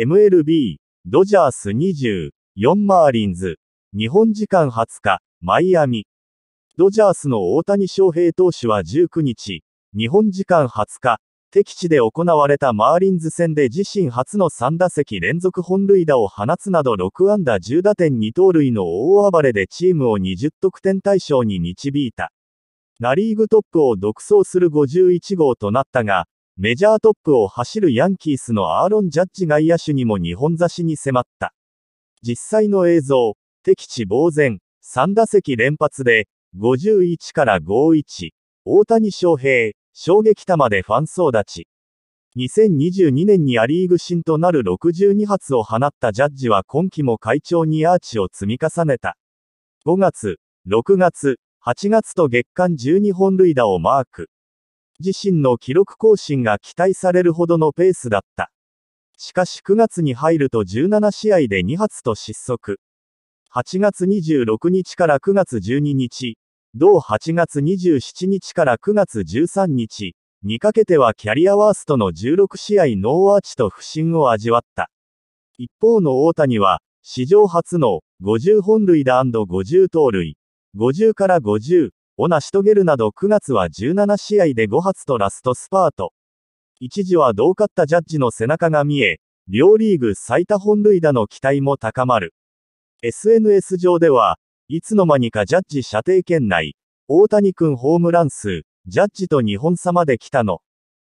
MLB、ドジャース20、4マーリンズ、日本時間20日、マイアミ。ドジャースの大谷翔平投手は19日、日本時間20日、敵地で行われたマーリンズ戦で自身初の3打席連続本塁打を放つなど6安打10打点2盗塁の大暴れでチームを20得点対象に導いた。ナリーグトップを独走する51号となったが、メジャートップを走るヤンキースのアーロン・ジャッジ外野手にも日本差しに迫った。実際の映像、敵地呆然、3打席連発で、51から51、大谷翔平、衝撃球でファン総立ち。2022年にア・リーグ新となる62発を放ったジャッジは今季も会長にアーチを積み重ねた。5月、6月、8月と月間12本塁打をマーク。自身の記録更新が期待されるほどのペースだった。しかし9月に入ると17試合で2発と失速。8月26日から9月12日、同8月27日から9月13日、にかけてはキャリアワーストの16試合ノーアーチと不振を味わった。一方の大谷は、史上初の50本塁打 &50 盗塁、50から50、を成し遂げるなど9月は17試合で5発とラストスパート。一時は遠かったジャッジの背中が見え、両リーグ最多本塁打の期待も高まる。SNS 上では、いつの間にかジャッジ射程圏内、大谷くんホームラン数、ジャッジと日本差まで来たの。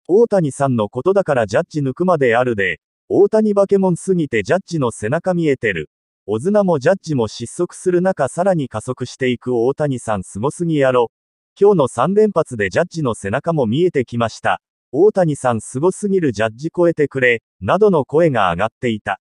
大谷さんのことだからジャッジ抜くまであるで、大谷バケモンすぎてジャッジの背中見えてる。小綱もジャッジも失速する中さらに加速していく大谷さんすごすぎやろ。今日の3連発でジャッジの背中も見えてきました。大谷さんすごすぎるジャッジ超えてくれ、などの声が上がっていた。